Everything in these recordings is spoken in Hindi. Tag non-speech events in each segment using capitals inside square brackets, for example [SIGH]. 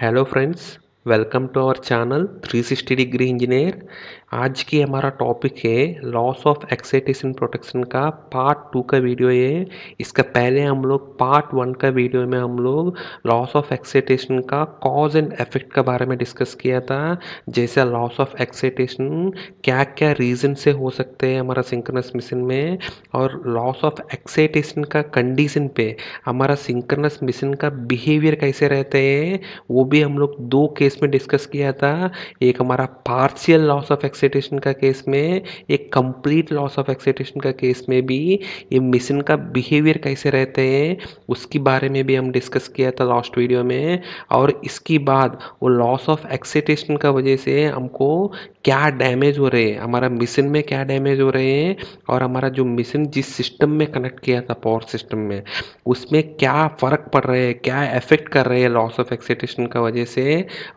hello friends welcome to our channel 360 degree engineer आज की हमारा टॉपिक है लॉस ऑफ एक्साइटेशन प्रोटेक्शन का पार्ट टू का वीडियो है इसका पहले हम लोग पार्ट वन का वीडियो में हम लोग लॉस ऑफ एक्साइटेशन का कॉज एंड इफेक्ट के बारे में डिस्कस किया था जैसे लॉस ऑफ एक्साइटेशन क्या क्या रीज़न से हो सकते हैं हमारा सिंक्रनस मिशन में और लॉस ऑफ एक्साइटेशन का कंडीशन पे हमारा सिंक्रनस मिशन का बिहेवियर कैसे रहते हैं वो भी हम लोग दो के केस में डिस्कस किया था एक हमारा पार्शियल लॉस ऑफ एक्साइटेशन का केस में एक कंप्लीट लॉस ऑफ एक्साइटेशन का केस में भी ये मिशन का बिहेवियर कैसे रहते हैं उसके बारे में भी हम डिस्कस किया था लास्ट वीडियो में और इसके बाद वो लॉस ऑफ एक्साइटेशन का वजह से हमको क्या डैमेज हो रहे हैं हमारा मिशन में क्या डैमेज हो रहे हैं और हमारा जो मिशन जिस सिस्टम में कनेक्ट किया था पावर सिस्टम में उसमें क्या फ़र्क पड़ रहा है क्या इफेक्ट कर रहे हैं लॉस ऑफ एक्साइटेशन का वजह से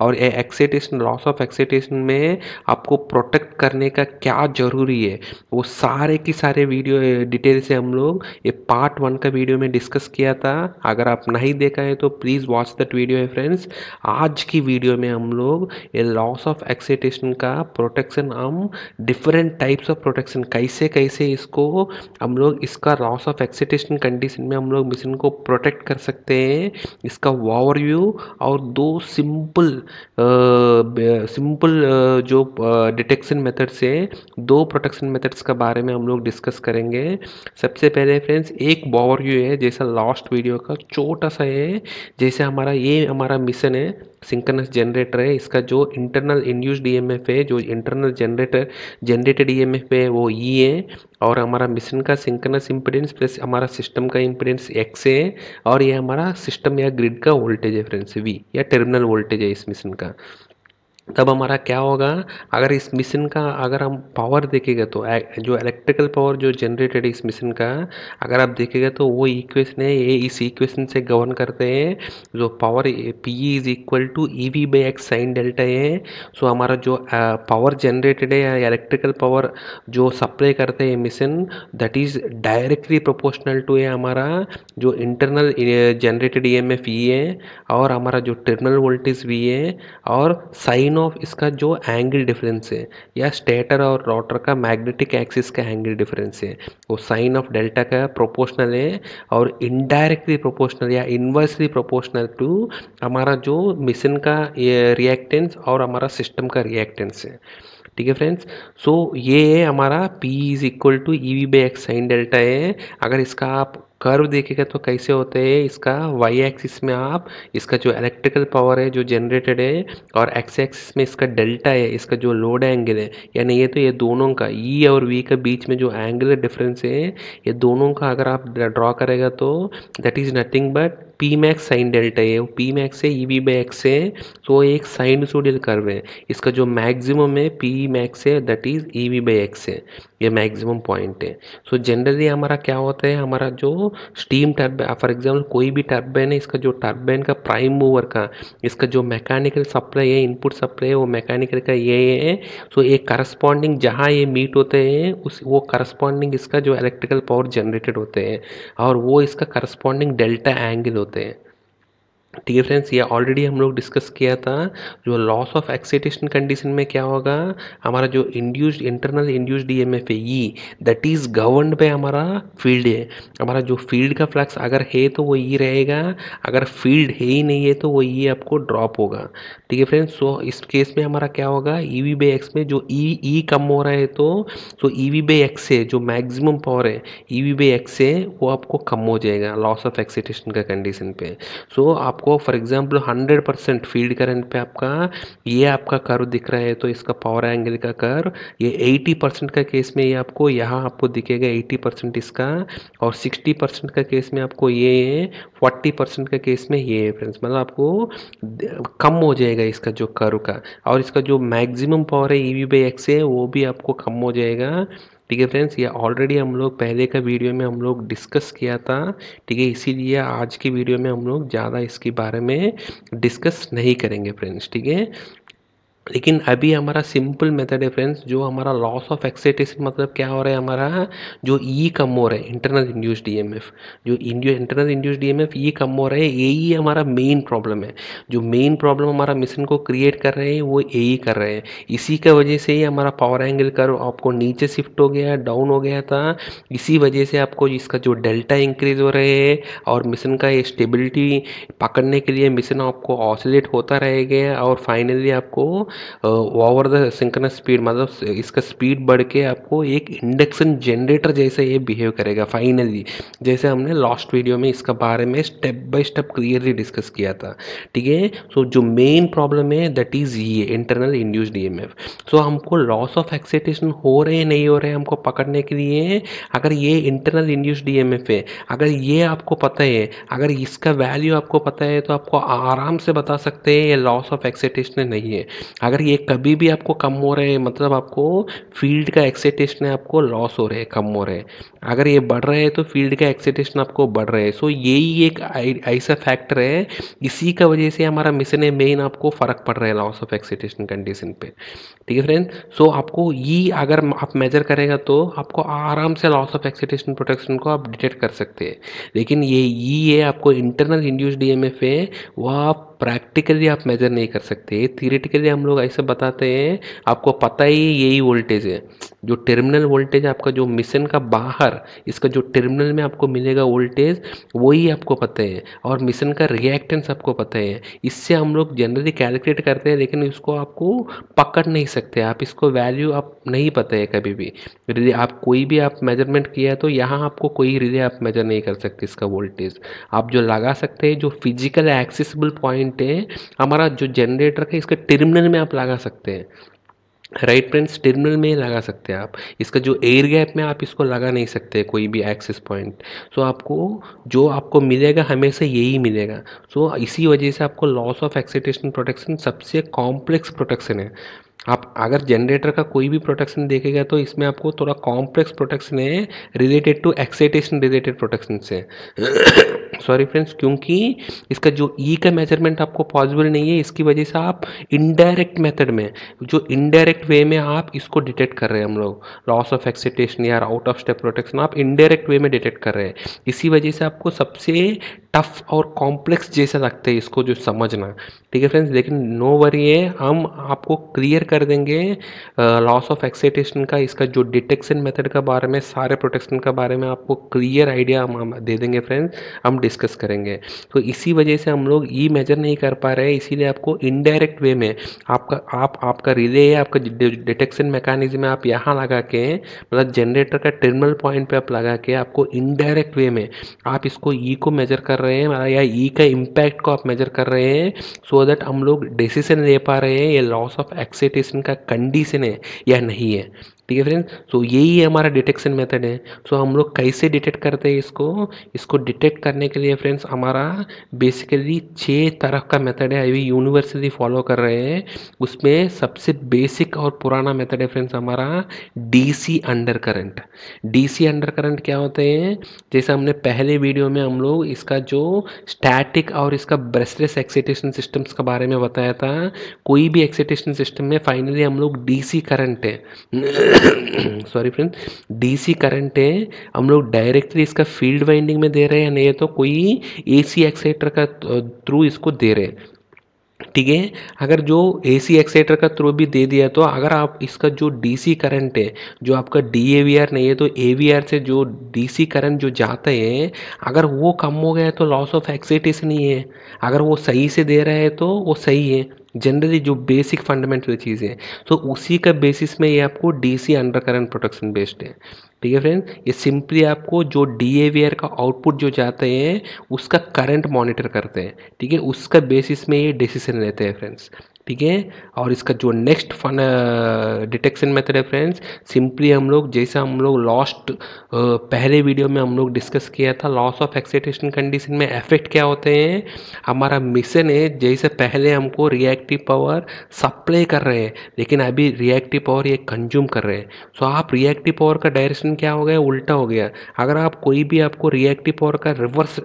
और ये एक्सीटेशन लॉस ऑफ एक्सीटेशन में आपको प्रोटेक्ट करने का क्या ज़रूरी है वो सारे की सारे वीडियो डिटेल से हम लोग ये पार्ट वन का वीडियो में डिस्कस किया था अगर आप नहीं देखा है तो प्लीज़ वॉच दैट वीडियो है फ्रेंड्स आज की वीडियो में हम लोग ये लॉस ऑफ एक्सीटेशन का प्रोटेक्शन हम डिफरेंट टाइप्स ऑफ प्रोटेक्शन कैसे कैसे इसको हम लोग इसका लॉस ऑफ एक्सीटेशन कंडीशन में हम लोग मिशन को प्रोटेक्ट कर सकते हैं इसका ओवरव्यू और दो सिंपल सिंपल जो डिटेक्शन मेथड्स से दो प्रोटेक्शन मेथड्स के बारे में हम लोग डिस्कस करेंगे सबसे पहले फ्रेंड्स एक ओवरव्यू है जैसा लास्ट वीडियो का छोटा सा है जैसे हमारा ये हमारा मिशन है सिंकनस जनरेटर है इसका जो इंटरनल इंड्यूस्ड ईएमएफ है जो इंटरनल जनरेटर जनरेटेड ईएमएफ है वो ई e है और हमारा मशीन का सिंकनस इम्पिडेंस प्लस हमारा सिस्टम का इम्पिडेंस एक्स है और ये हमारा सिस्टम या ग्रिड का वोल्टेज है फ्रेंड्स वी या टर्मिनल वोल्टेज है इस मशीन का तब हमारा क्या होगा अगर इस मिशन का अगर हम पावर देखेंगे तो जो इलेक्ट्रिकल पावर जो जनरेटेड इस मिशन का अगर आप देखेंगे तो वो इक्वेशन है ये इस इक्वेशन से गवर्न करते हैं जो power P is equal to E V by X sine delta है सो e e हमारा जो पावर जनरेटेड है या इलेक्ट्रिकल पावर जो सप्लाई करते हैं machine that is directly proportional to है हमारा जो internal generated E M F E है और हमारा जो टर्मिनल वोल्टेज भी है और साइन ऑफ इसका जो एंगल डिफरेंस है या स्टेटर और रोटर का मैग्नेटिक एक्सिस का एंगल डिफरेंस है वो साइन ऑफ डेल्टा का प्रोपोर्शनल है और इनडायरेक्टली प्रोपोर्शनल या इन्वर्सली प्रोपोर्शनल टू हमारा जो मिशन का रिएक्टेंस और हमारा सिस्टम का रिएक्टेंस है ठीक है फ्रेंड्स सो ये है हमारा P is equal to E V by X sine delta है अगर इसका आप कर्व देखेगा तो कैसे होते हैं इसका वाई एक्सिस में आप इसका जो इलेक्ट्रिकल पावर है जो जनरेटेड है और एक्स एक्सिस में इसका डेल्टा है इसका जो लोड एंगल है यानी ये तो ये दोनों का ई e और वी के बीच में जो एंगल डिफरेंस है ये दोनों का अगर आप ड्रॉ करेगा तो that is nothing but P max sine delta है पी मैक्स है ई वी बाई एक्स है तो एक साइन सोडियल कर्व है इसका जो मैक्सिमम है पी मैक्स है that is E V by X है ये मैक्सिमम पॉइंट है सो so जनरली हमारा क्या होता है हमारा जो स्टीम टर्बाइन फॉर एग्जांपल कोई भी टर्बाइन है इसका जो टर्बाइन का प्राइम मूवर का इसका जो मैकेनिकल सप्लाई है इनपुट सप्लाई है वो मैकेनिकल का ये है सो so ये करस्पॉन्डिंग जहाँ ये मीट होते हैं उस वो करस्पॉन्डिंग इसका जो इलेक्ट्रिकल पावर जनरेटेड होते हैं और वो इसका करस्पॉन्डिंग डेल्टा एंगल होते हैं ठीक है फ्रेंड्स ये ऑलरेडी हम लोग डिस्कस किया था जो लॉस ऑफ एक्साइटेशन कंडीशन में क्या होगा हमारा जो इंड्यूस्ड इंटरनल इंड्यूस्ड डीएमएफ है E that is governed by हमारा फील्ड है हमारा जो फील्ड का फ्लक्स अगर है तो वो ई e रहेगा अगर फील्ड है ही नहीं है तो वो ई e आपको ड्रॉप होगा ठीक है फ्रेंड्स सो इस केस में हमारा क्या होगा ई वी बाई एक्स में जो ई e, ई कम हो रहा है तो so E V by X है जो मैक्सिमम पावर है ई वी बाई एक्स है वो आपको कम हो जाएगा लॉस ऑफ एक्साइटेशन का कंडीशन पे सो आप आपको for example 100 percent field current पे आपका ये आपका कर्व दिख रहा है तो इसका पावर एंगल का कर्व ये 80 परसेंट का केस में ये आपको यहाँ आपको दिखेगा 80 परसेंट इसका और 60 परसेंट का केस में आपको ये है 40 परसेंट का केस में ये है फ्रेंड्स मतलब आपको कम हो जाएगा इसका जो कर्व का और इसका जो मैक्सिमम पावर है ई वी बाई एक्स है वो भी आपको कम हो जाएगा ठीक है फ्रेंड्स ये ऑलरेडी हम लोग पहले का वीडियो में हम लोग डिस्कस किया था ठीक है इसीलिए आज की वीडियो में हम लोग ज़्यादा इसके बारे में डिस्कस नहीं करेंगे फ्रेंड्स ठीक है लेकिन अभी हमारा सिंपल मेथड है फ्रेंड्स जो हमारा लॉस ऑफ एक्साइटेशन मतलब क्या हो रहा है हमारा जो ई e कम हो रहा है इंटरनल इंड्यूस डीएमएफ जो इंडियो इंटरनल इंड्यूस डीएमएफ ई कम हो रहा है यही e हमारा मेन प्रॉब्लम है जो मेन प्रॉब्लम हमारा मिशन को क्रिएट कर रहे हैं वो ही e कर रहे हैं इसी के वजह से ही हमारा पावर एंगल कर आपको नीचे शिफ्ट हो गया डाउन हो गया था इसी वजह से आपको इसका जो डेल्टा इंक्रीज हो रहे है और मिशन का स्टेबिलिटी पकड़ने के लिए मिशन आपको ऑसोलेट होता रह गया और फाइनली आपको ओवर द सिंक्रोनस स्पीड मतलब इसका स्पीड बढ़ के आपको एक इंडक्शन जनरेटर जैसे ये बिहेव करेगा फाइनली जैसे हमने लास्ट वीडियो में इसका बारे में step by step clearly discuss किया था ठीक है सो जो मेन प्रॉब्लम है दैट इज़ ये इंटरनल इंड्यूस्ड ई सो हमको लॉस ऑफ एक्साइटेशन हो रहे हैं नहीं हो रहे हमको पकड़ने के लिए अगर ये इंटरनल इंड्यूस ई है अगर ये आपको पता है अगर इसका वैल्यू आपको पता है तो आपको आराम से बता सकते हैं ये लॉस ऑफ एक्साइटेशन नहीं है अगर ये कभी भी आपको कम हो रहे हैं मतलब आपको फील्ड का एक्साइटेशन आपको लॉस हो रहे हैं कम हो रहे हैं अगर ये बढ़ रहे हैं तो फील्ड का एक्साइटेशन आपको बढ़ रहे हैं सो यही एक ऐसा फैक्टर है इसी का वजह से हमारा मिशन है मेन आपको फ़र्क पड़ रहा है लॉस ऑफ एक्साइटेशन कंडीशन पे ठीक है फ्रेंड सो आपको ये अगर आप मेजर करेगा तो आपको आराम से लॉस ऑफ एक्साइटेशन प्रोटेक्शन को आप डिटेक्ट कर सकते हैं लेकिन ये ये आपको internal induced D M F है वह आप प्रैक्टिकली आप मेज़र नहीं कर सकते थियोरेटिकली हम लोग ऐसे बताते हैं आपको पता ही यही वोल्टेज है जो टर्मिनल वोल्टेज आपका जो मिशन का बाहर इसका जो टर्मिनल में आपको मिलेगा वोल्टेज वही आपको पता है और मिशन का रिएक्टेंस आपको पता है इससे हम लोग जनरली कैलकुलेट करते हैं लेकिन इसको आपको पकड़ नहीं सकते आप इसको वैल्यू आप नहीं पता है कभी भी रिले आप कोई भी आप मेजरमेंट किया तो यहाँ आपको कोई रिले आप मेजर नहीं कर सकते इसका वोल्टेज आप जो लगा सकते हैं जो फिजिकल एक्सेसिबल पॉइंट पॉइंट है हमारा जो जनरेटर है इसके टर्मिनल में आप लगा सकते हैं राइट फ्रेंड्स टर्मिनल में लगा सकते हैं आप इसका जो एयर गैप में आप इसको लगा नहीं सकते कोई भी एक्सेस पॉइंट सो आपको जो आपको मिलेगा हमेशा यही मिलेगा सो so, इसी वजह से आपको लॉस ऑफ एक्साइटेशन प्रोटेक्शन सबसे कॉम्प्लेक्स प्रोटेक्शन है आप अगर जनरेटर का कोई भी प्रोटेक्शन देखेगा तो इसमें आपको थोड़ा कॉम्प्लेक्स प्रोटेक्शन है related to excitation related protection से सॉरी [COUGHS] फ्रेंड्स क्योंकि इसका जो ई e का मेजरमेंट आपको पॉसिबल नहीं है इसकी वजह से आप इनडायरेक्ट मेथड में जो इनडायरेक्ट वे में आप इसको डिटेक्ट कर रहे हैं हम लोग लॉस ऑफ एक्साइटेशन या आउट ऑफ स्टेप प्रोटेक्शन आप इनडायरेक्ट वे में डिटेक्ट कर रहे हैं इसी वजह से आपको सबसे टफ और कॉम्प्लेक्स जैसा लगता है इसको जो समझना ठीक है फ्रेंड्स लेकिन नो वरी है हम आपको क्लियर कर देंगे लॉस ऑफ एक्साइटेशन का इसका जो डिटेक्शन मेथड का बारे में सारे प्रोटेक्शन का बारे में आपको क्लियर आइडिया हम, दे देंगे फ्रेंड्स हम डिस्कस करेंगे तो इसी वजह से हम लोग ई मेजर नहीं कर पा रहे इसीलिए आपको इनडायरेक्ट वे में आपका आप आपका रिले है आपका डिटेक्शन मैकेनिज्म आप यहाँ लगा के मतलब जनरेटर का टर्मिनल पॉइंट पर आप लगा के आपको इनडायरेक्ट वे में आप इसको ई को मेजर कर रहे हैं मतलब या ई का इम्पैक्ट को आप मेजर कर रहे हैं सो so दैट हम लोग डिसीजन ले पा रहे हैं ये लॉस ऑफ एक्सेट एक्सपेक्टेशन का कंडीशन है या नहीं है ठीक है फ्रेंड्स सो यही हमारा डिटेक्शन मेथड है सो हम लोग कैसे डिटेक्ट करते हैं इसको इसको डिटेक्ट करने के लिए फ्रेंड्स हमारा बेसिकली छः तरह का मेथड है अभी यूनिवर्सली फॉलो कर रहे हैं उसमें सबसे बेसिक और पुराना मेथड है फ्रेंड्स हमारा DC under undercurrent DC under undercurrent क्या होते हैं जैसे हमने पहले वीडियो में हम लोग इसका जो स्टैटिक और इसका ब्रेसलेस एक्साइटेशन सिस्टम्स के बारे में बताया था कोई भी एक्साइटेशन सिस्टम में फाइनली हम लोग डी करंट है सॉरी फ्रेंड डीसी करंट है हम लोग डायरेक्टली इसका फील्ड वाइंडिंग में दे रहे हैं नहीं तो कोई एसी एक्सेटर का थ्रू इसको दे रहे हैं ठीक है अगर जो एसी एक्सेटर का थ्रू भी दे दिया तो अगर आप इसका जो डीसी करंट है जो आपका डीएवीआर नहीं है तो एवीआर से जो डीसी करंट जो जाता है अगर वो कम हो गया तो लॉस ऑफ एक्सेटेशन ही है अगर वो सही से दे रहा है तो वो सही है जनरली जो बेसिक फंडामेंटल चीज़ें हैं तो उसी का बेसिस में ये आपको DC under undercurrent protection based है ठीक है फ्रेंड ये सिंपली आपको जो डी का आउटपुट जो जाते हैं उसका करंट मॉनिटर करते हैं ठीक है उसका बेसिस में ये डिसीजन लेते हैं फ्रेंड्स ठीक है और इसका जो नेक्स्ट फन डिटेक्शन मेथड है फ्रेंड्स सिंपली हम लोग जैसा हम लोग लॉस्ट uh, पहले वीडियो में हम लोग डिस्कस किया था लॉस ऑफ एक्साइटेशन कंडीशन में इफेक्ट क्या होते हैं हमारा मिशन है जैसे पहले हमको रिएक्टिव पावर सप्लाई कर रहे हैं लेकिन अभी रिएक्टिव पावर ये कंज्यूम कर रहे हैं सो आप रिएक्टिव पावर का डायरेक्शन क्या हो गया उल्टा हो गया अगर आप कोई भी आपको रिएक्टिव पावर का रिवर्स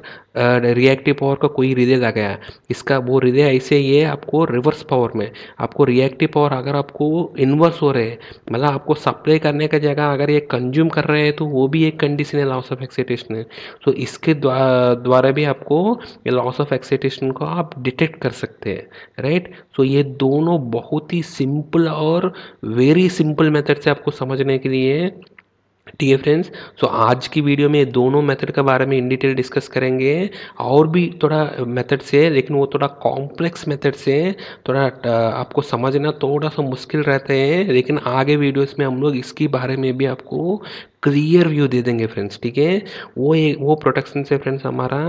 रिएक्टिव पावर का कोई रिले लगाया इसका वो रिले ऐसे ही है आपको रिवर्स पावर पावर में आपको रिएक्टिव पावर अगर आपको इन्वर्स हो रहे हैं मतलब आपको सप्लाई करने का जगह अगर ये कंज्यूम कर रहे हैं तो वो भी एक कंडीशन है लॉस ऑफ एक्साइटेशन है तो इसके द्वारा भी आपको लॉस ऑफ एक्साइटेशन को आप डिटेक्ट कर सकते हैं राइट सो तो ये दोनों बहुत ही सिंपल और वेरी सिंपल मेथड से आपको समझने के लिए ठीक है फ्रेंड्स सो आज की वीडियो में दोनों मेथड के बारे में इन डिटेल डिस्कस करेंगे और भी थोड़ा मेथड से लेकिन वो थोड़ा कॉम्प्लेक्स मेथड से थोड़ा आपको समझना थोड़ा सा मुश्किल रहते हैं लेकिन आगे वीडियोस में हम लोग इसके बारे में भी आपको क्लियर व्यू दे देंगे फ्रेंड्स ठीक है वो एक वो प्रोटेक्शन से फ्रेंड्स हमारा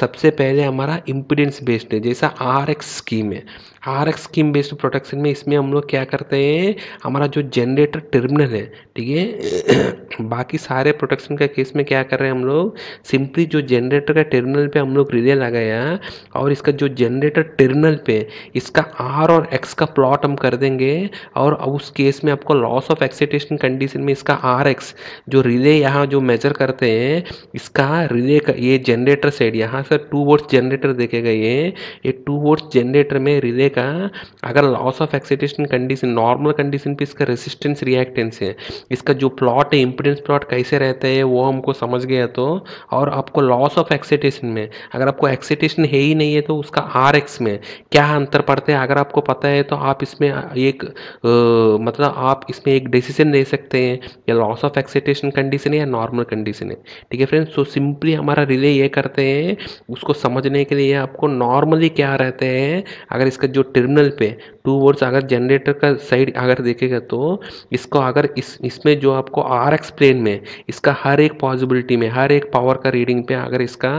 सबसे पहले हमारा इम्पिडेंस बेस्ड है जैसा आर एक्स स्कीम है R X scheme based protection में इसमें हम लोग क्या करते हैं हमारा जो जनरेटर टर्मिनल है ठीक है [CLEARS THROAT] बाकी सारे प्रोटेक्शन का केस में क्या कर रहे हैं हम लोग सिंपली जो जनरेटर का टर्मिनल पे हम लोग रिले लगाया और इसका जो जनरेटर टर्मिनल पे इसका आर और एक्स का प्लॉट हम कर देंगे और उस केस में आपको लॉस ऑफ एक्साइटेशन कंडीशन में इसका आर एक्स जो रिले यहाँ जो मेजर करते हैं इसका रिले का ये जनरेटर साइड यहाँ यहाँ सर टू वोट्स जनरेटर देखेगा ये ये टू वोट्स जनरेटर में रिले का अगर loss of excitation condition normal condition पे इसका रेसिस्टेंस रिएक्टेंस है इसका जो प्लॉट है इम्पिडेंस प्लॉट कैसे रहता है वो हमको समझ गया तो और आपको लॉस ऑफ एक्सीटेशन में अगर आपको एक्सीटेशन है ही नहीं है तो उसका आर एक्स में क्या अंतर पड़ता है अगर आपको पता है तो आप इसमें एक आ, मतलब आप इसमें एक डिसीजन ले सकते हैं या लॉस ऑफ एक्सीटेशन कंडीशन है या नॉर्मल कंडीशन है ठीक है फ्रेंड्स सो सिंपली हमारा रिले ये करते हैं उसको समझने के लिए आपको नॉर्मली क्या रहते हैं अगर इसका जो टर्मिनल पे टू वर्ड्स अगर जनरेटर का साइड अगर देखेगा तो इसको अगर इस इसमें जो आपको आर एक्स प्लेन में इसका हर एक पॉसिबिलिटी में हर एक पावर का रीडिंग पे अगर इसका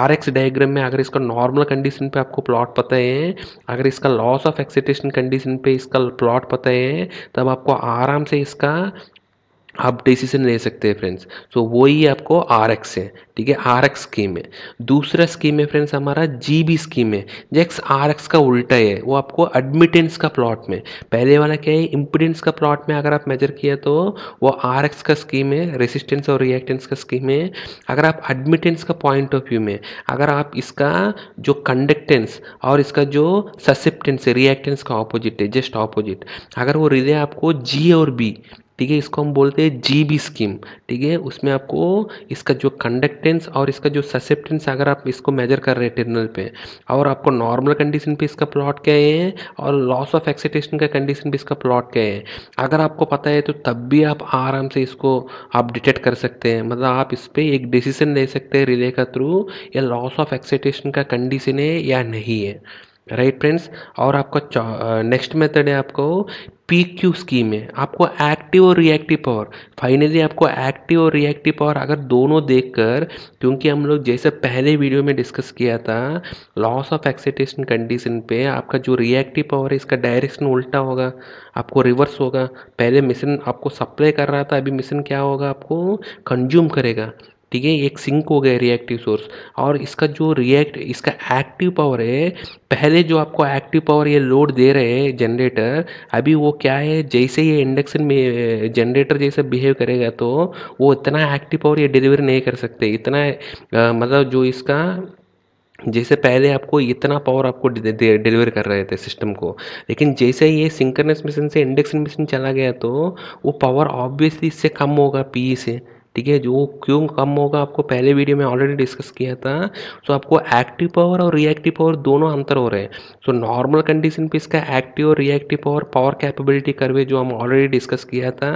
आर एक्स डायग्राम में अगर इसका नॉर्मल कंडीशन पे आपको प्लॉट पता है अगर इसका लॉस ऑफ एक्सिटेशन कंडीशन पे इसका प्लॉट पता है तब आपको आराम से इसका आप डिसीजन ले सकते हैं फ्रेंड्स तो so, वही आपको आर एक्स है ठीक है आर एक्स स्कीम है दूसरा स्कीम है फ्रेंड्स हमारा जी बी स्कीम है जैक्स आर एक्स का उल्टा है वो आपको एडमिटेंस का प्लॉट में पहले वाला क्या है इम्पिडेंस का प्लॉट में अगर आप मेजर किया तो वो आर एक्स का स्कीम है रेसिस्टेंस और रिएक्टेंस का स्कीम है अगर आप एडमिटेंस का पॉइंट ऑफ व्यू में अगर आप इसका जो कंडक्टेंस और इसका जो ससेप्टेंस है रिएक्टेंस का ऑपोजिट है जस्ट ऑपोजिट अगर वो रिले आपको जी और बी ठीक है इसको हम बोलते हैं जी बी स्कीम ठीक है उसमें आपको इसका जो कंडक्टेंस और इसका जो ससेप्टेंस अगर आप इसको मेजर कर रहे हैं टर्नल पे और आपको नॉर्मल कंडीशन पे इसका प्लॉट क्या है और लॉस ऑफ एक्सीटेशन का कंडीशन पे इसका प्लॉट क्या है अगर आपको पता है तो तब भी आप आराम से इसको आप डिटेक्ट कर सकते हैं मतलब आप इस पर एक डिसीजन ले सकते हैं रिले का थ्रू या लॉस ऑफ एक्सीटेशन का कंडीशन है या नहीं है राइट right फ्रेंड्स और आपका नेक्स्ट मेथड है आपको पी क्यू स्कीम है आपको एक्टिव और रिएक्टिव पावर फाइनली आपको एक्टिव और रिएक्टिव पावर अगर दोनों देखकर क्योंकि हम लोग जैसे पहले वीडियो में डिस्कस किया था लॉस ऑफ एक्सीटेशन कंडीशन पे आपका जो रिएक्टिव पावर है इसका डायरेक्शन उल्टा होगा आपको रिवर्स होगा पहले मिशन आपको सप्लाई कर रहा था अभी मिशन क्या होगा आपको कंज्यूम करेगा ठीक है एक सिंक हो गया रिएक्टिव सोर्स और इसका जो रिएक्ट इसका एक्टिव पावर है पहले जो आपको एक्टिव पावर ये लोड दे रहे हैं जनरेटर अभी वो क्या है जैसे ये इंडक्शन में जनरेटर जैसे बिहेव करेगा तो वो इतना एक्टिव पावर ये डिलीवर नहीं कर सकते इतना मतलब जो इसका जैसे पहले आपको इतना पावर आपको डिलीवर कर रहे थे सिस्टम को लेकिन जैसे ये सिंकरनेस मशीन से इंडक्शन मशीन चला गया तो वो पावर ऑब्वियसली इससे कम होगा पी e से ठीक है जो क्यों कम होगा आपको पहले वीडियो में ऑलरेडी डिस्कस किया था सो तो आपको एक्टिव पावर और रिएक्टिव पावर दोनों अंतर हो रहे हैं सो नॉर्मल कंडीशन पे इसका एक्टिव और रिएक्टिव पावर पावर कैपेबिलिटी करवे जो हम ऑलरेडी डिस्कस किया था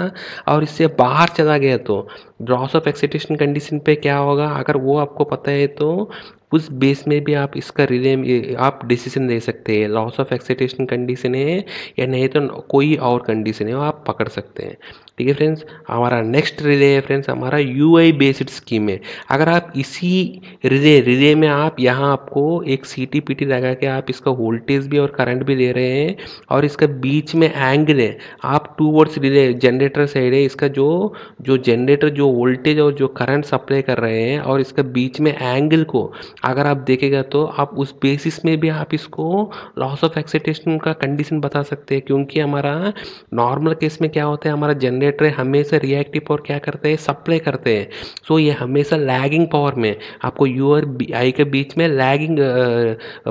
और इससे बाहर चला गया तो लॉस ऑफ एक्सीटेशन कंडीशन पे क्या होगा अगर वो आपको पता है तो उस बेस में भी आप इसका रिले आप डिसीजन दे सकते हैं लॉस ऑफ एक्सीटेशन कंडीशन है या नहीं तो कोई और कंडीशन है वो आप पकड़ सकते हैं ठीक है फ्रेंड्स हमारा नेक्स्ट रिले है फ्रेंड्स हमारा यू आई बेस्ड स्कीम है अगर आप इसी रिले रिले में आप यहाँ आपको एक सी टी पी टी लगा के आप इसका वोल्टेज भी और करंट भी दे रहे हैं और इसका बीच में एंगल है आप towards relay generator side है इसका जो जो जनरेटर जो वोल्टेज और जो करंट सप्लाई कर रहे हैं और इसका बीच में एंगल को अगर आप देखेगा तो आप उस बेसिस में भी आप इसको लॉस ऑफ एक्साइटेशन का कंडीशन बता सकते हैं क्योंकि हमारा नॉर्मल केस में क्या होता है हमारा जनरेटर जनरेटर हमेशा रिएक्टिव पावर क्या करते हैं सप्लाई करते हैं सो ये हमेशा लैगिंग पावर में आपको यू और आई के बीच में लैगिंग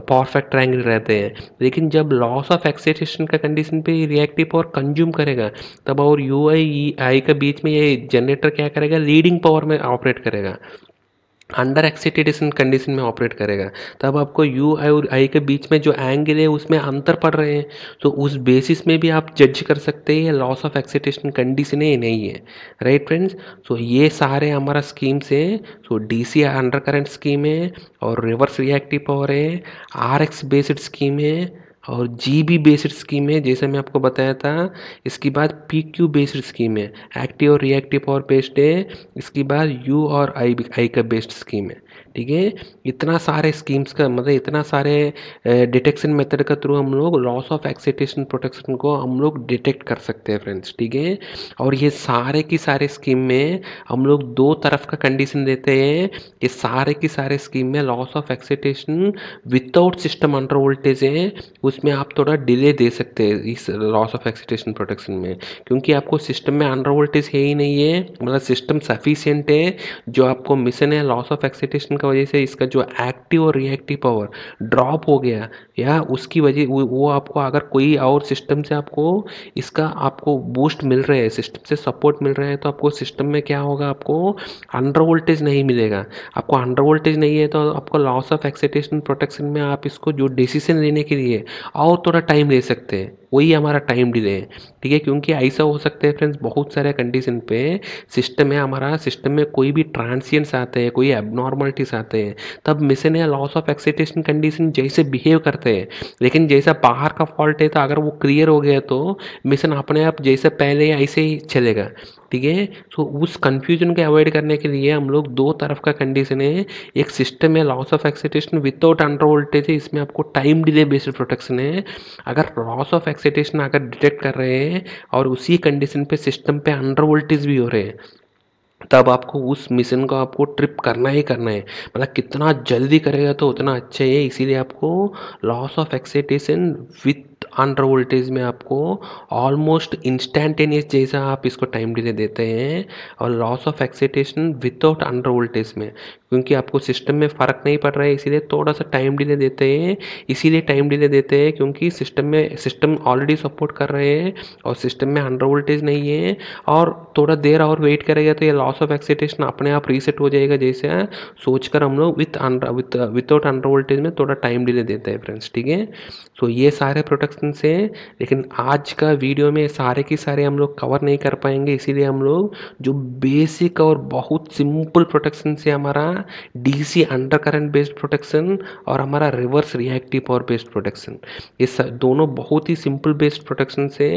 पावर फैक्टर एंगल रहते हैं लेकिन जब लॉस ऑफ एक्साइटेशन का कंडीशन पे रिएक्टिव पावर कंज्यूम करेगा तब और यू आई e, के बीच में ये जनरेटर क्या करेगा लीडिंग पावर में ऑपरेट करेगा अंडर एक्सीटेशन कंडीशन में ऑपरेट करेगा तब आपको यू आई और आई के बीच में जो एंगल है उसमें अंतर पड़ रहे हैं तो उस बेसिस में भी आप जज कर सकते हैं लॉस ऑफ एक्सीटेशन कंडीशन है नहीं है राइट फ्रेंड्स सो ये सारे हमारा स्कीम्स है so D C under current scheme है और रिवर्स रिएक्टिव पावर है आर एक्स बेस्ड स्कीम है और जी बी बेस्ड स्कीम है जैसे मैं आपको बताया था इसके बाद पी क्यू बेस्ड स्कीम है एक्टिव और रिएक्टिव पावर बेस्ड है इसके बाद यू और आई आई का बेस्ड स्कीम है ठीक है इतना सारे स्कीम्स का मतलब इतना सारे डिटेक्शन मेथड का थ्रू हम लोग लॉस ऑफ एक्सीटेशन प्रोटेक्शन को हम लोग डिटेक्ट कर सकते हैं फ्रेंड्स ठीक है और ये सारे की सारे स्कीम में हम लोग दो तरफ का कंडीशन देते हैं कि सारे की सारे स्कीम में loss of excitation without system under voltage है उसमें आप थोड़ा डिले दे सकते हैं इस लॉस ऑफ एक्सीटेशन प्रोटेक्शन में क्योंकि आपको सिस्टम में अंडर वोल्टेज है ही नहीं है मतलब सिस्टम सफिशियंट है जो आपको मिशन है लॉस ऑफ एक्सीटेशन का वजह से इसका जो एक्टिव और रिएक्टिव पावर ड्रॉप हो गया या उसकी वजह वो, वो आपको अगर कोई और सिस्टम से आपको इसका आपको बूस्ट मिल रहा है सिस्टम से सपोर्ट मिल रहा है तो आपको सिस्टम में क्या होगा आपको अंडर वोल्टेज नहीं मिलेगा आपको अंडर वोल्टेज नहीं है तो आपको लॉस ऑफ एक्साइटेशन प्रोटेक्शन में आप इसको जो डिसीजन लेने के लिए और थोड़ा टाइम ले सकते हैं वही हमारा टाइम डिले है ठीक है क्योंकि ऐसा हो सकता है फ्रेंड्स बहुत सारे कंडीशन पे सिस्टम है हमारा सिस्टम में कोई भी ट्रांसियंस आते हैं कोई एबनॉर्मलिटीज आते हैं तब मिशन या लॉस ऑफ एक्साइटेशन कंडीशन जैसे बिहेव करते हैं लेकिन जैसा बाहर का फॉल्ट है तो अगर वो क्लियर हो गया तो मिशन अपने आप जैसे पहले ऐसे ही चलेगा ठीक है सो उस कन्फ्यूजन को अवॉइड करने के लिए हम लोग दो तरफ का कंडीशन है एक सिस्टम है loss of excitation without under voltage है इसमें आपको टाइम डिले बेस्ड प्रोटेक्शन है अगर लॉस ऑफ एक्साइटेशन आकर डिटेक्ट कर रहे हैं और उसी कंडीशन पे सिस्टम पे अंडर वोल्टेज भी हो रहे हैं तब आपको उस मिशन को आपको ट्रिप करना ही करना है मतलब कितना जल्दी करेगा तो उतना अच्छा है इसीलिए आपको loss of excitation with under voltage में आपको ऑलमोस्ट इंस्टेंटेनियस जैसा आप इसको टाइम डिले देते हैं और loss of excitation without under voltage में क्योंकि आपको सिस्टम में फ़र्क नहीं पड़ रहा है इसीलिए थोड़ा सा टाइम डिले देते हैं इसीलिए टाइम डिले देते हैं क्योंकि सिस्टम में सिस्टम ऑलरेडी सपोर्ट कर रहे हैं और सिस्टम में अंडर वोल्टेज नहीं है और थोड़ा देर और वेट करेगा तो ये लॉस ऑफ एक्साइटेशन अपने आप रीसेट हो जाएगा जैसे सोच कर हम लोग with under with without under voltage में थोड़ा टाइम डिले देते हैं फ्रेंड्स ठीक है सो ये सारे प्रोडक्ट क्वेश्चन से लेकिन आज का वीडियो में सारे के सारे हम लोग कवर नहीं कर पाएंगे इसीलिए हम लोग जो बेसिक और बहुत सिंपल प्रोटेक्शन से हमारा DC under current based protection और हमारा reverse reactive power based protection ये दोनों बहुत ही सिंपल बेस्ड प्रोटेक्शन से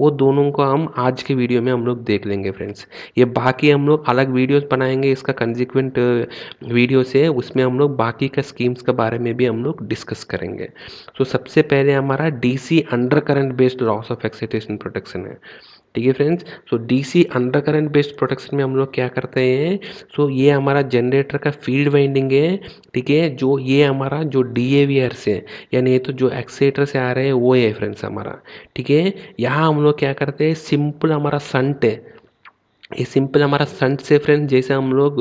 वो दोनों को हम आज के वीडियो में हम लोग देख लेंगे फ्रेंड्स ये बाकी हम लोग अलग वीडियोज बनाएंगे इसका कंजिक्वेंट वीडियो uh, से उसमें हम लोग बाकी का स्कीम्स के बारे में भी हम लोग डिस्कस करेंगे तो सबसे पहले हमारा D DC under current based loss of excitation protection है ठीक है friends so DC under current based protection में हम लोग क्या करते हैं सो so, ये हमारा जनरेटर का फील्ड वाइंडिंग है ठीक है जो ये हमारा जो डी से है यानी ये तो जो एक्सीटर से आ रहे हैं वो है फ्रेंड्स हमारा ठीक है यहाँ हम लोग क्या करते हैं सिंपल हमारा संट है ये सिंपल हमारा संट से फ्रेंड जैसे हम लोग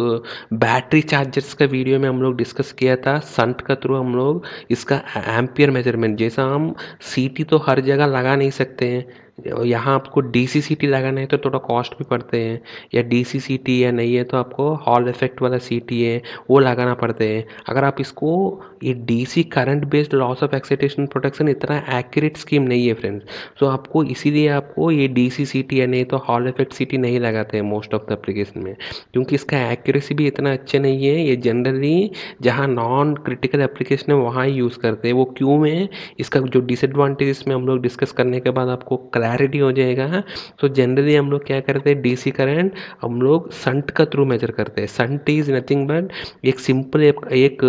बैटरी चार्जर्स का वीडियो में हम लोग डिस्कस किया था संट का थ्रू हम लोग इसका एम्पियर मेजरमेंट जैसा हम सीटी तो हर जगह लगा नहीं सकते हैं यहाँ आपको डी सी सी टी लगाना है तो थोड़ा कॉस्ट भी पड़ते हैं या डी सी सी टी या नहीं है तो आपको हॉल इफेक्ट वाला सी टी है वो लगाना पड़ते हैं अगर आप इसको ये D C current based loss of excitation protection इतना एक्यूरेट स्कीम नहीं है फ्रेंड्स तो आपको इसीलिए आपको ये डी सी सी टी या नहीं तो हॉल इफेक्ट सी टी नहीं लगाते हैं मोस्ट ऑफ द एप्लीकेशन में क्योंकि इसका एक्यूरेसी भी इतना अच्छे नहीं है ये जनरली जहाँ नॉन क्रिटिकल एप्लीकेशन है वहाँ ही यूज़ करते हैं वो क्यों में इसका जो डिसएडवांटेज इसमें हम लोग डिस्कस करने के बाद आपको क्लैप पोलैरिटी हो जाएगा हाँ। तो जनरली हम लोग क्या करते हैं डीसी करंट हम लोग संट का थ्रू मेजर करते हैं संट इज नथिंग बट एक सिंपल एक, एक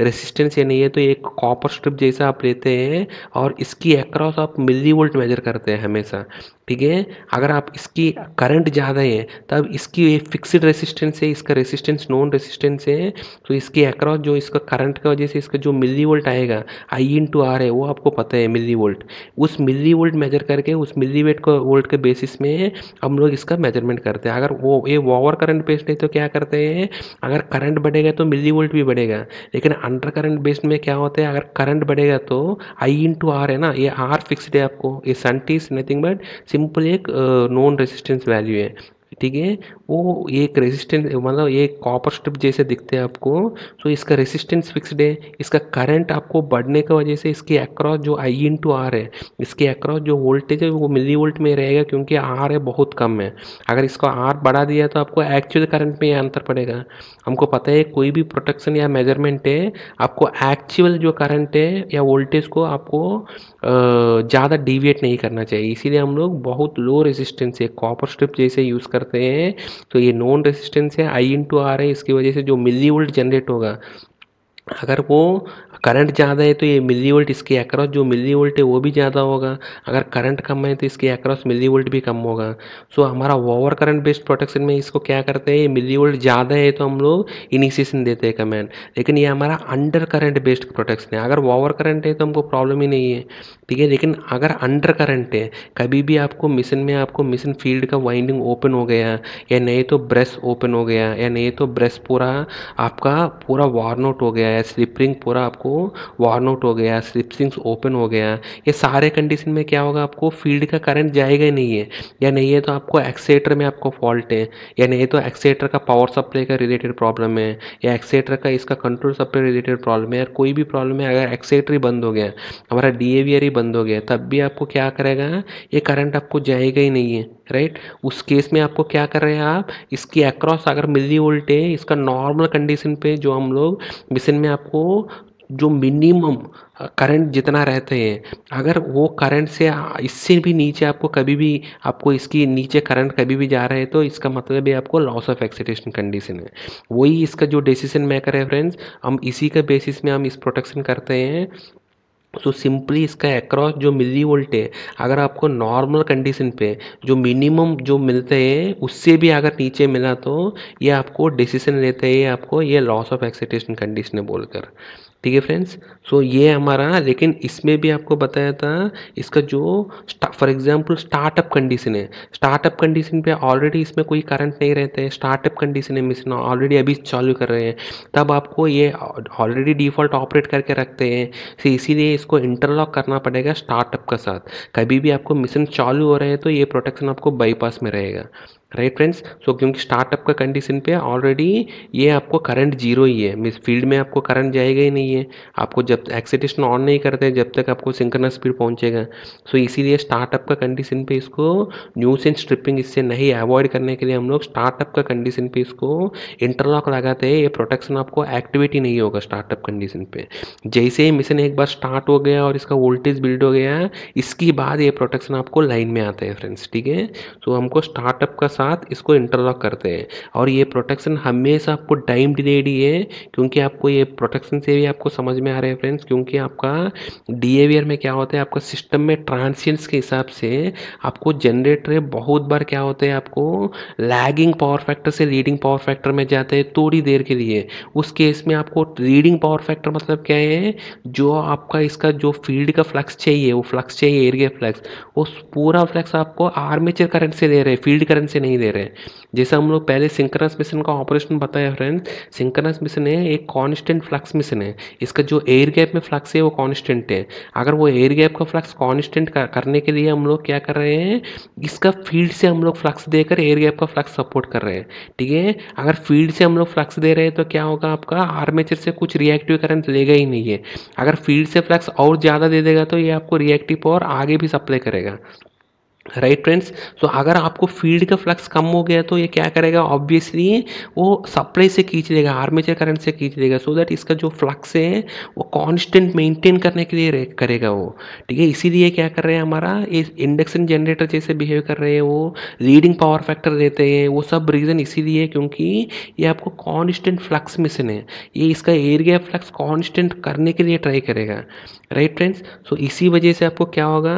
रेसिस्टेंस नहीं है तो एक कॉपर स्ट्रिप जैसा आप लेते हैं और इसकी अक्रॉस आप मिली वोल्ट मेजर करते हैं हमेशा ठीक है अगर आप इसकी करंट ज़्यादा है तब इसकी एक फिक्सड रेसिस्टेंस है इसका रेसिस्टेंस नॉन रेसिस्टेंस है तो इसके अक्रॉस जो इसका करंट का वजह से इसका जो मिली वोल्ट आएगा आई इन टू आर है वो आपको पता है मिली वोल्ट उस मिली वोल्ट मेजर करके उस मिली वेट को वोल्ट के बेसिस में हम लोग इसका मेजरमेंट करते हैं अगर वो ये ओवर करंट बेस्ड है तो क्या करते हैं अगर करंट बढ़ेगा तो मिली वोल्ट भी बढ़ेगा लेकिन अंडर करंट बेस्ड में क्या होता है अगर करंट बढ़ेगा तो आई इन टू आर है ना ये आर फिक्सड है आपको ये shunt is nothing but simple एक नॉन रेजिस्टेंस वैल्यू है ठीक है वो एक रेजिस्टेंस मतलब ये कॉपर स्ट्रिप जैसे दिखते हैं आपको तो इसका रेजिस्टेंस फिक्स्ड है इसका करंट आपको बढ़ने की वजह से इसके अक्रॉस जो आई इन टू आर है इसके अक्रॉस जो वोल्टेज है वो मिली वोल्ट में रहेगा क्योंकि आर है बहुत कम है अगर इसको आर बढ़ा दिया तो आपको एक्चुअल करंट में यह अंतर पड़ेगा हमको पता है कोई भी प्रोटेक्शन या मेजरमेंट है आपको एक्चुअल जो करंट है या वोल्टेज को आपको ज़्यादा डिविएट नहीं करना चाहिए इसीलिए हम लोग बहुत लो रेजिस्टेंस है कॉपर स्ट्रिप जैसे यूज़ कर करते हैं तो ये नॉन रेजिस्टेंस है आई इंटू आर है इसकी वजह से जो मिली वोल्ट जनरेट होगा अगर वो करंट ज़्यादा है तो ये मिली वोल्ट इसके अक्रॉस जो मिली वोल्ट है वो भी ज़्यादा होगा अगर करंट कम है तो इसके अक्रॉस मिली वोल्ट भी कम होगा सो हमारा ओवर करंट बेस्ड प्रोटेक्शन में इसको क्या करते हैं मिली वोल्ट ज़्यादा है तो हम लोग इनिशिएशन देते हैं कमेंट लेकिन ये हमारा अंडर करंट बेस्ड प्रोटेक्शन है अगर ओवर करंट है तो हमको प्रॉब्लम ही नहीं है ठीक है लेकिन अगर अंडर करंट है कभी भी आपको मिशन में आपको मिशन फील्ड का वाइंडिंग ओपन हो गया या नहीं तो ब्रश ओपन हो गया या नहीं तो ब्रश पूरा आपका पूरा वार्न आउट हो गया है स्लिप रिंग पूरा आपको वार्न आउट हो गया स्लिप रिंग्स ओपन हो गया ये सारे कंडीशन में क्या होगा आपको फील्ड का करंट जाएगा ही नहीं है या नहीं है तो आपको एक्सेटर में आपको फॉल्ट है या नहीं तो एक्सेटर का पावर सप्लाई का रिलेटेड प्रॉब्लम है या एक्सेटर का इसका कंट्रोल सप्लाई रिलेटेड प्रॉब्लम है या कोई भी प्रॉब्लम है अगर एक्सेटर ही बंद हो गया हमारा डी ही बंद हो गया तब भी आपको क्या करेगा ये करंट आपको जाएगा ही नहीं है राइट उस केस में आपको क्या कर रहे हैं आप इसकी अक्रॉस अगर मिली वोल्ट है इसका नॉर्मल कंडीशन पे जो हम लोग मिशन में आपको जो मिनिमम करंट जितना रहते हैं अगर वो करंट से इससे भी नीचे आपको कभी भी आपको इसकी नीचे करंट कभी भी जा रहे हैं तो इसका मतलब है आपको लॉस ऑफ एक्साइटेशन कंडीशन है वही इसका जो डिसीजन मेकर है फ्रेंड्स हम इसी के बेसिस में हम इस प्रोटेक्शन करते हैं सो सिंपली इसका एक्रॉस जो मिली वोल्ट है अगर आपको नॉर्मल कंडीशन पे जो मिनिमम जो मिलते हैं उससे भी अगर नीचे मिला तो ये आपको डिसीजन लेते हैं आपको ये लॉस ऑफ एक्साइटेशन कंडीशन है बोलकर ठीक है फ्रेंड्स सो ये हमारा लेकिन इसमें भी आपको बताया था इसका जो फॉर एग्जांपल स्टार्टअप कंडीशन है स्टार्टअप कंडीशन पे ऑलरेडी इसमें कोई करंट नहीं रहते हैं स्टार्टअप कंडीशन है मिशन ऑलरेडी अभी चालू कर रहे हैं तब आपको ये ऑलरेडी डिफ़ॉल्ट ऑपरेट करके रखते हैं इसीलिए इसको इंटरलॉक करना पड़ेगा स्टार्टअप का साथ कभी भी आपको मिशन चालू हो रहे हैं तो ये प्रोटेक्शन आपको बाईपास में रहेगा राइट फ्रेंड्स सो क्योंकि स्टार्टअप का कंडीशन पे ऑलरेडी ये आपको करंट जीरो ही है मिस फील्ड में आपको करंट जाएगा ही नहीं है आपको जब एक्सीटेशन ऑन नहीं करते जब तक आपको सिंकरना स्पीड पहुंचेगा सो so, इसीलिए स्टार्टअप का कंडीशन पे इसको न्यूज एंड स्ट्रिपिंग इससे नहीं अवॉइड करने के लिए हम लोग स्टार्टअप का कंडीशन पे इसको इंटरलॉक लगाते हैं ये प्रोटेक्शन आपको एक्टिविटी नहीं होगा स्टार्टअप कंडीशन पर जैसे ही मिशन एक बार स्टार्ट हो गया और इसका वोल्टेज बिल्ड हो गया इसके बाद ये प्रोटेक्शन आपको लाइन में आता है फ्रेंड्स ठीक है सो हमको स्टार्टअप का साथ इसको इंटरलॉक करते हैं और ये प्रोटेक्शन हमेशा आपको टाइम डिलेडी है क्योंकि आपको ये प्रोटेक्शन से भी आपको समझ में आ रहा है फ्रेंड्स क्योंकि आपका डिहेवियर में क्या होता है आपका सिस्टम में ट्रांसियंस के हिसाब से आपको जनरेटर बहुत बार क्या होता है आपको लैगिंग पावर फैक्टर से रीडिंग पावर फैक्टर में जाते हैं थोड़ी देर के लिए उस केस में आपको रीडिंग पावर फैक्टर मतलब क्या है जो आपका इसका जो फील्ड का फ्लक्स चाहिए वो फ्लक्स चाहिए एरिया फ्लक्स वो पूरा फ्लक्स आपको आर्मेचर करंट से ले रहे हैं फील्ड करंट से नहीं नहीं दे रहे हैं जैसे हम लोग पहले सिंक्रस मिशन का ऑपरेशन बताया फ्रेंड सिंक्रस मिशन है एक कॉन्स्टेंट फ्लक्स मिशन है इसका जो एयर गैप में फ्लक्स है वो कॉन्स्टेंट है अगर वो एयर गैप का फ्लक्स कॉन्स्टेंट करने के लिए हम लोग क्या कर रहे हैं इसका फील्ड से हम लोग फ्लक्स देकर एयर गैप का फ्लक्स सपोर्ट कर रहे हैं ठीक है अगर फील्ड से हम लोग फ्लक्स दे रहे हैं तो क्या होगा आपका आर्मेचर से कुछ रिएक्टिव करंट लेगा ही नहीं है अगर फील्ड से फ्लक्स और ज़्यादा दे देगा तो ये आपको रिएक्टिव पावर आगे भी सप्लाई करेगा राइट फ्रेंड्स तो अगर आपको फील्ड का फ्लक्स कम हो गया तो ये क्या करेगा ऑब्वियसली वो सप्लाई से खींच लेगा आर्मेचर करंट से खींच लेगा सो so दैट इसका जो फ्लक्स है वो कांस्टेंट मेंटेन करने के लिए करेगा वो ठीक है इसीलिए क्या कर रहे हैं हमारा इस इंडक्शन जनरेटर जैसे बिहेव कर रहे हैं वो लीडिंग पावर फैक्टर देते हैं वो सब रीज़न इसीलिए क्योंकि ये आपको कॉन्स्टेंट फ्लक्स मिशन है ये इसका एरिया फ्लक्स कॉन्स्टेंट करने के लिए ट्राई करेगा राइट फ्रेंड्स सो इसी वजह से आपको क्या होगा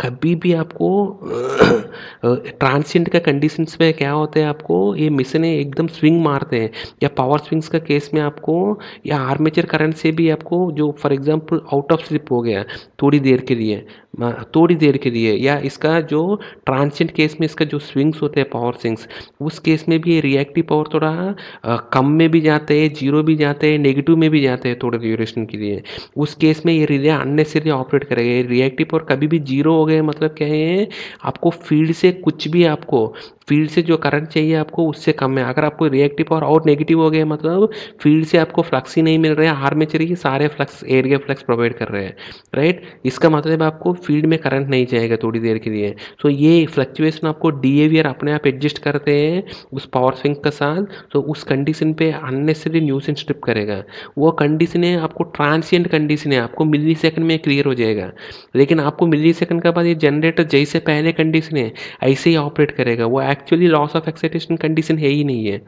कभी भी आपको ट्रांसजेंड का कंडीशंस में क्या होता है आपको ये मिशनें एकदम स्विंग मारते हैं या पावर स्विंग्स का केस में आपको या आर्मेचर करंट से भी आपको जो for example out of slip हो गया थोड़ी देर के लिए थोड़ी देर के लिए या इसका जो ट्रांसजेंट केस में इसका जो स्विंग्स होते हैं पावर स्विंग्स उस केस में भी ये रिएक्टिव पावर थोड़ा आ, कम में भी जाते हैं जीरो भी जाते हैं नेगेटिव में भी जाते हैं थोड़े ड्यूरेशन के लिए उस केस में ये रिले अननेसरी ऑपरेट करेगा ये रिएक्टिव पावर कभी भी जीरो हो गए मतलब क्या है आपको फील्ड से कुछ भी आपको फील्ड से जो करंट चाहिए आपको उससे कम है अगर आपको रिएक्टिव पावर और नेगेटिव हो गया मतलब फील्ड से आपको फ्लक्स ही नहीं मिल रहे हैं आर्मेचर ही सारे फ्लक्स के फ्लक्स प्रोवाइड कर रहे हैं राइट इसका मतलब आपको फील्ड में करंट नहीं जाएगा थोड़ी देर के लिए सो ये फ्लक्चुएसन आपको डिहेवियर अपने आप एडजस्ट करते हैं उस पावर स्विंग के साथ तो उस कंडीशन पर अननेसेसरी न्यूज स्ट्रिप करेगा वो कंडीशन है आपको ट्रांसियंट कंडीशन है आपको मिली सेकंड में क्लियर हो जाएगा लेकिन आपको मिली सेकंड के बाद ये जनरेटर जैसे पहले कंडीशन है ऐसे ही ऑपरेट करेगा वो actually loss of excitation condition है ही नहीं है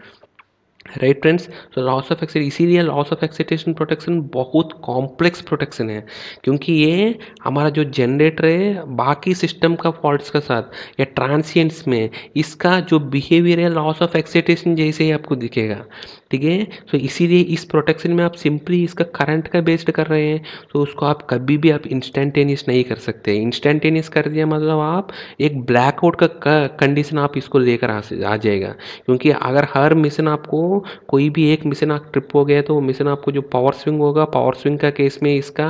राइट फ्रेंड्स तो लॉस ऑफ एक्सिट इसीलिए लॉस ऑफ एक्सिटेशन प्रोटेक्शन बहुत कॉम्प्लेक्स प्रोटेक्शन है क्योंकि ये हमारा जो जनरेटर है बाकी सिस्टम का फॉल्ट्स के साथ या ट्रांसियंट्स में इसका जो बिहेवियर है लॉस ऑफ एक्सिटेशन जैसे ही आपको दिखेगा ठीक है तो इसीलिए इस प्रोटेक्शन में आप सिंपली इसका करंट का बेस्ड कर रहे हैं तो उसको आप कभी भी आप इंस्टेंटेनियस नहीं कर सकते इंस्टेंटेनियस कर दिया मतलब आप एक ब्लैकआउट का कंडीशन आप इसको लेकर आ जाएगा क्योंकि अगर हर मिशन आपको कोई भी एक मिशन आप ट्रिप हो गया तो वो मिशन आपको जो पावर स्विंग होगा पावर स्विंग का केस में इसका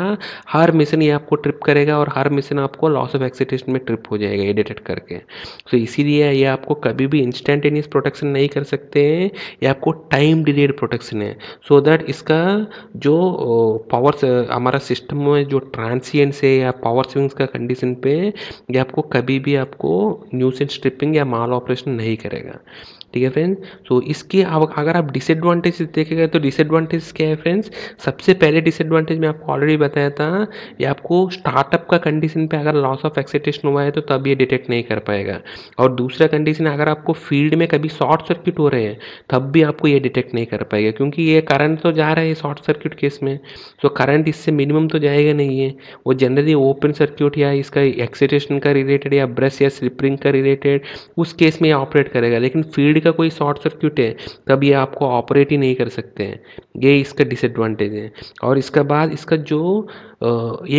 हर मिशन ये आपको ट्रिप करेगा और हर मिशन आपको लॉस ऑफ एक्सीटेशन में ट्रिप हो जाएगा एडिटेड करके तो इसीलिए ये आपको कभी भी इंस्टेंटेनियस प्रोटेक्शन नहीं कर सकते हैं ये आपको टाइम डिलेड प्रोटेक्शन है सो so दैट इसका जो पावर हमारा सिस्टम में जो ट्रांसियंस है या पावर स्विंग्स का कंडीशन पे ये आपको कभी भी आपको न्यूसेंट स्ट्रिपिंग या माल ऑपरेशन नहीं करेगा ठीक है फ्रेंड्स सो so, इसके अगर आप डिसएडवांटेज देखेगा तो डिसएडवांटेज क्या है फ्रेंड्स सबसे पहले डिसएडवांटेज मैं आपको ऑलरेडी बताया था ये आपको स्टार्टअप का कंडीशन पे अगर लॉस ऑफ एक्साइटेशन हुआ है तो तब ये डिटेक्ट नहीं कर पाएगा और दूसरा कंडीशन अगर आपको फील्ड में कभी शॉर्ट सर्किट हो रहे हैं तब भी आपको ये डिटेक्ट नहीं कर पाएगा क्योंकि ये करंट तो जा रहा है शॉर्ट सर्किट केस में सो तो करंट इससे मिनिमम तो जाएगा नहीं है वो जनरली ओपन सर्किट या इसका एक्साइटेशन का रिलेटेड या ब्रश या स्लिपरिंग का रिलेटेड उस केस में ये ऑपरेट करेगा लेकिन फील्ड का कोई शॉर्ट सर्किट है तब ये आपको ऑपरेट ही नहीं कर सकते हैं ये इसका डिसएडवांटेज है और इसके बाद इसका जो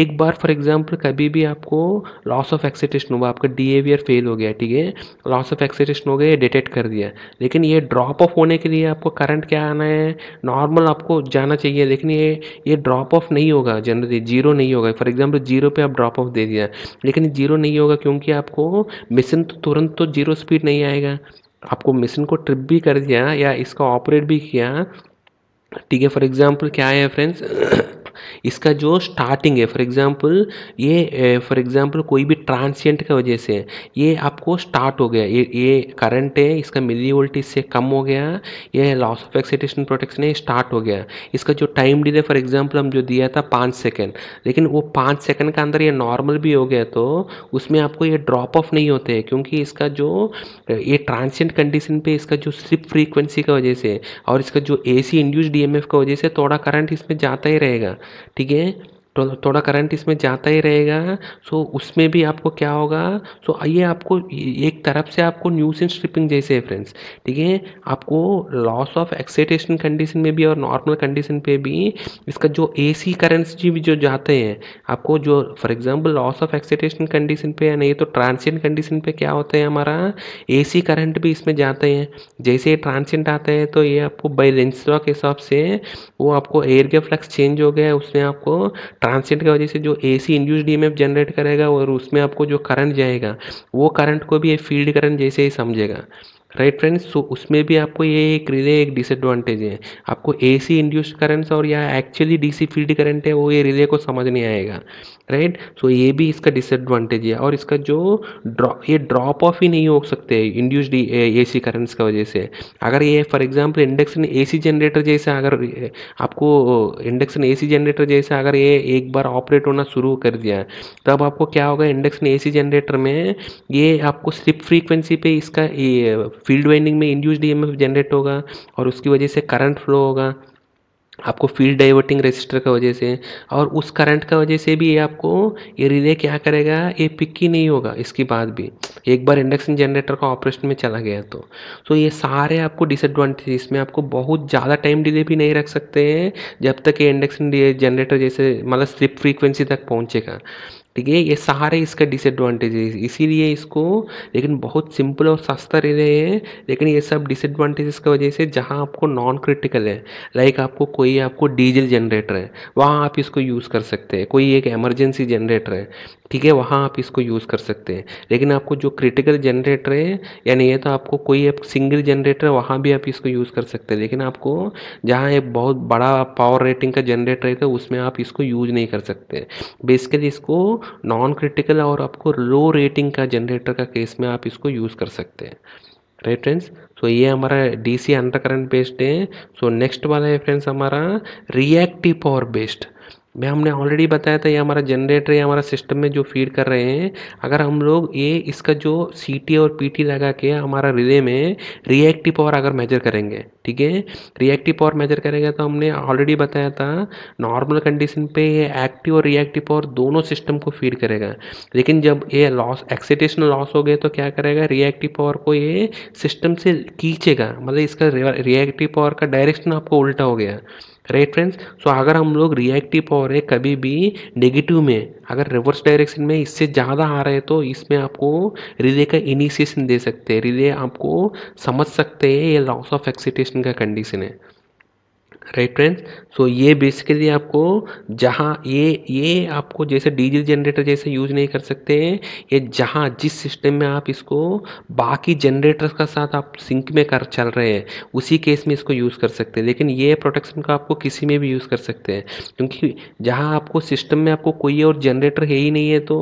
एक बार फॉर एग्जांपल कभी भी आपको लॉस ऑफ एक्सीटेशन हुआ आपका डिएवियर फेल हो गया ठीक है लॉस ऑफ एक्सिटेशन हो गया डिटेक्ट कर दिया लेकिन ये ड्रॉप ऑफ होने के लिए आपको करंट क्या आना है नॉर्मल आपको जाना चाहिए लेकिन ये ये ड्रॉप ऑफ नहीं होगा जनरली जीरो नहीं होगा फॉर एग्जाम्पल जीरो पर आप ड्रॉप ऑफ दे दिया लेकिन जीरो नहीं होगा क्योंकि आपको मिशन तो तुरंत तो जीरो स्पीड नहीं आएगा आपको मशीन को ट्रिप भी कर दिया या इसका ऑपरेट भी किया ठीक है फॉर एग्जाम्पल क्या है फ्रेंड्स इसका जो स्टार्टिंग है फॉर एग्ज़ाम्पल ये फॉर एग्ज़ाम्पल कोई भी ट्रांसियंट की वजह से ये आपको स्टार्ट हो गया ये ये करंट है इसका मिली वोल्ट इससे कम हो गया ये लॉस ऑफ एक्साइटेशन प्रोटेक्शन है स्टार्ट हो गया इसका जो टाइम डिले फॉर एग्ज़ाम्पल हम जो दिया था पाँच सेकेंड लेकिन वो पाँच सेकेंड के अंदर ये नॉर्मल भी हो गया तो उसमें आपको ये ड्रॉप ऑफ नहीं होते क्योंकि इसका जो ये ट्रांसियंट कंडीशन पे इसका जो स्लिप फ्रीक्वेंसी का वजह से और इसका जो A C induce D M F का वजह से थोड़ा करंट इसमें जाता ही रहेगा ठीक है तो थोड़ा करंट इसमें जाता ही रहेगा सो उसमें भी आपको क्या होगा सो ये आपको एक तरफ से आपको न्यूज इन स्ट्रिपिंग जैसे है फ्रेंड्स ठीक है आपको लॉस ऑफ एक्साइटेशन कंडीशन में भी और नॉर्मल कंडीशन पे भी इसका जो ए सी करेंट्स जी भी जो जाते हैं आपको जो for example loss of excitation condition पे या नहीं तो ट्रांसियन कंडीशन पे क्या होता है हमारा ए सी करंट भी इसमें जाते हैं जैसे ये ट्रांसियंट आते हैं तो ये आपको बाई लेंस के हिसाब से वो आपको एयर के फ्लक्स चेंज हो गया है आपको ट्रांसिट की वजह से जो A C M F generate करेगा और उसमें आपको जो करंट जाएगा वो करंट को भी ये फील्ड करंट जैसे ही समझेगा राइट फ्रेंड्स सो उसमें भी आपको ये एक रिले एक डिसएडवांटेज है आपको ए सी इंड्यूस्ड करेंट्स और या actually D C field current है वो ये रिले को समझ नहीं आएगा राइट सो ये भी इसका डिसएडवांटेज है और इसका जो ड्रॉ ये ड्रॉप ऑफ ही नहीं हो सकते इंड्यूस्ड ए सी करेंट्स की वजह से अगर ये for example induction A C generator जैसे अगर आपको इंडक्शन ए सी जनरेटर जैसे अगर ये एक बार ऑपरेट होना शुरू कर दिया तब आपको क्या होगा इंडक्शन ए सी जनरेटर में ये आपको स्लिप फ्रीक्वेंसी पे इसका ये फील्ड वाइंडिंग में इंड्यूस्ड ईएमएफ जनरेट होगा और उसकी वजह से करंट फ्लो होगा आपको फील्ड डाइवर्टिंग रजिस्टर का वजह से और उस करंट का वजह से भी ये आपको ये रिले क्या करेगा ये पिक ही नहीं होगा इसके बाद भी एक बार इंडक्शन जनरेटर का ऑपरेशन में चला गया तो तो ये सारे आपको डिसएडवांटेज इसमें आपको बहुत ज़्यादा टाइम डिले भी नहीं रख सकते हैं जब तक ये इंडक्शन जनरेटर जैसे मतलब स्लिप फ्रीक्वेंसी तक पहुँचेगा ठीक है ये सारे इसका डिसएडवांटेज है इसीलिए इसको लेकिन बहुत सिंपल और सस्ता रह रहे हैं लेकिन ये सब डिसएडवांटेजेस की वजह से जहाँ आपको नॉन क्रिटिकल है लाइक आपको कोई आपको डीजल जनरेटर है वहाँ आप इसको यूज़ कर सकते हैं कोई एक एमरजेंसी जनरेटर है ठीक है वहाँ आप इसको यूज़ कर सकते हैं लेकिन आपको जो क्रिटिकल जनरेटर है यानी ये तो आपको कोई एक सिंगल जनरेटर है वहाँ भी आप इसको यूज़ कर सकते हैं लेकिन आपको जहाँ एक बहुत बड़ा पावर रेटिंग का जनरेटर है तो उसमें आप इसको यूज नहीं कर सकते बेसिकली इसको नॉन क्रिटिकल और आपको लो रेटिंग का जनरेटर का केस में आप इसको यूज़ कर सकते हैं राइट फ्रेंड्स सो ये हमारा डीसी अंडर करंट बेस्ड है सो नेक्स्ट वाला है फ्रेंड्स हमारा रिएक्टिव पावर बेस्ड मैं हमने ऑलरेडी बताया था ये हमारा जनरेटर या हमारा सिस्टम में जो फीड कर रहे हैं अगर हम लोग ये इसका जो सी टी और पी टी लगा के हमारा रिले में रिएक्टिव पावर अगर मेजर करेंगे ठीक है रिएक्टिव पावर मेजर करेंगे तो हमने ऑलरेडी बताया था नॉर्मल कंडीशन पे ये एक्टिव और रिएक्टिव पावर दोनों सिस्टम को फीड करेगा लेकिन जब ये लॉस एक्सीटेशन लॉस हो गए तो क्या करेगा रिएक्टिव पावर को ये सिस्टम से खींचेगा मतलब इसका रिएक्टिव पावर का डायरेक्शन आपको उल्टा हो गया राइट फ्रेंड्स सो अगर हम लोग रिएक्टिव पावर है कभी भी नेगेटिव में अगर रिवर्स डायरेक्शन में इससे ज़्यादा आ रहे तो इसमें आपको रिले का इनिशिएशन दे सकते हैं रिले आपको समझ सकते हैं ये लॉस ऑफ एक्सीटेशन का कंडीशन है राइट फ्रेंड्स सो ये बेसिकली आपको जहाँ ये ये आपको जैसे डीजल जनरेटर जैसे यूज नहीं कर सकते हैं ये जहाँ जिस सिस्टम में आप इसको बाकी जनरेटर्स का साथ आप सिंक में कर चल रहे हैं उसी केस में इसको यूज़ कर सकते हैं लेकिन ये प्रोटेक्शन का आपको किसी में भी यूज़ कर सकते हैं क्योंकि जहाँ आपको सिस्टम में आपको कोई और जनरेटर है ही नहीं है तो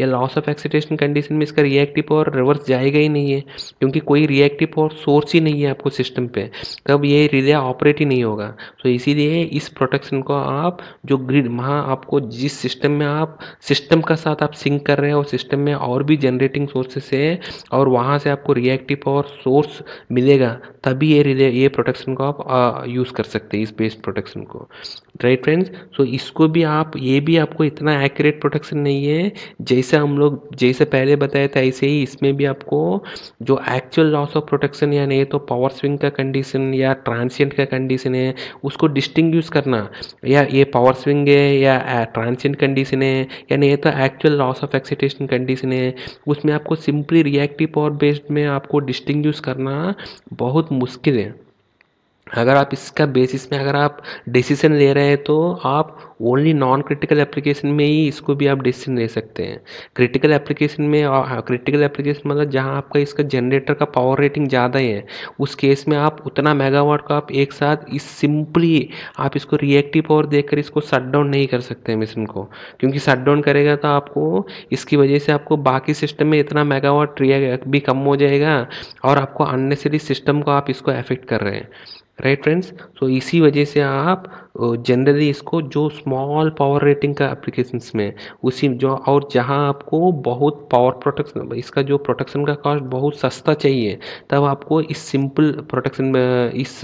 या लॉस ऑफ एक्सीटेशन कंडीशन में इसका रिएक्टिव पावर रिवर्स जाएगा ही नहीं है क्योंकि कोई रिएक्टिव पावर सोर्स ही नहीं है आपको सिस्टम पर तब ये रिले ऑपरेट ही नहीं होगा तो इसीलिए इस प्रोटेक्शन को आप जो ग्रिड वहाँ आपको जिस सिस्टम में आप सिस्टम का साथ आप सिंक कर रहे हैं और सिस्टम में और भी जनरेटिंग सोर्सेस है और वहाँ से आपको रिएक्टिव पावर सोर्स मिलेगा तभी ये रिले ये प्रोटेक्शन को आप यूज़ कर सकते हैं इस बेस्ड प्रोटेक्शन को राइट फ्रेंड्स सो इसको भी आप ये भी आपको इतना एक्यूरेट प्रोटेक्शन नहीं है जैसे हम लोग जैसे पहले बताया था ऐसे ही इसमें भी आपको जो एक्चुअल लॉस ऑफ प्रोटेक्शन या नहीं तो पावर स्विंग का कंडीशन या ट्रांसियंट का कंडीशन है उसको डिस्टिंग करना या ये पावर स्विंग है या ट्रांसियंट कंडीशन है या नहीं तो actual loss of excitation condition है उसमें आपको सिंपली रिएक्टिव पावर बेस्ड में आपको डिस्टिंग करना बहुत मुश्किल है अगर आप इसका बेसिस में अगर आप डिसीजन ले रहे हैं तो आप ओनली नॉन क्रिटिकल एप्लीकेशन में ही इसको भी आप डिसीजन ले सकते हैं क्रिटिकल एप्लीकेशन में क्रिटिकल एप्लीकेशन हाँ, मतलब जहाँ आपका इसका जनरेटर का पावर रेटिंग ज़्यादा है उस केस में आप उतना मेगावाट का आप एक साथ इस सिंपली आप इसको रिएक्टिव पावर देकर इसको शट डाउन नहीं कर सकते हैं मिशन को क्योंकि शट डाउन करेगा तो आपको इसकी वजह से आपको बाकी सिस्टम में इतना मेगावाट भी कम हो जाएगा और आपको अननेसरी सिस्टम को आप इसको अफेक्ट कर रहे हैं राइट फ्रेंड्स तो इसी वजह से आप जनरली इसको जो स्मॉल पावर रेटिंग का एप्लीकेशंस में उसी जो और जहाँ आपको बहुत पावर प्रोटेक्शन इसका जो प्रोटेक्शन का कॉस्ट बहुत सस्ता चाहिए तब आपको इस सिंपल प्रोटेक्शन इस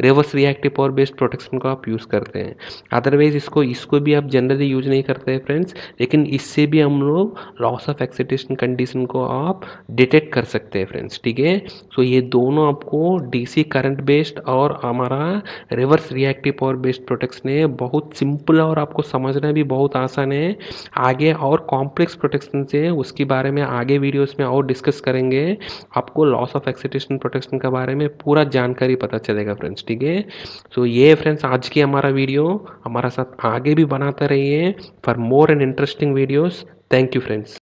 reverse reactive power based protection को आप यूज़ करते हैं अदरवाइज इसको इसको भी आप जनरली यूज नहीं करते हैं फ्रेंड्स लेकिन इससे भी हम लोग लॉस ऑफ एक्सीटेशन कंडीशन को आप डिटेक्ट कर सकते हैं फ्रेंड्स ठीक है सो ये दोनों आपको डीसी करंट बेस्ड और हमारा reverse reactive power based products है बहुत सिंपल और आपको समझना भी बहुत आसान है आगे और कॉम्प्लेक्स प्रोटेक्शन से उसके बारे में आगे वीडियोस में और डिस्कस करेंगे आपको लॉस ऑफ एक्सीटेशन प्रोटेक्शन के बारे में पूरा जानकारी पता चलेगा फ्रेंड्स ठीक है सो ये फ्रेंड्स आज की हमारा वीडियो हमारा साथ आगे भी बनाते रहिए for more and interesting videos thank you friends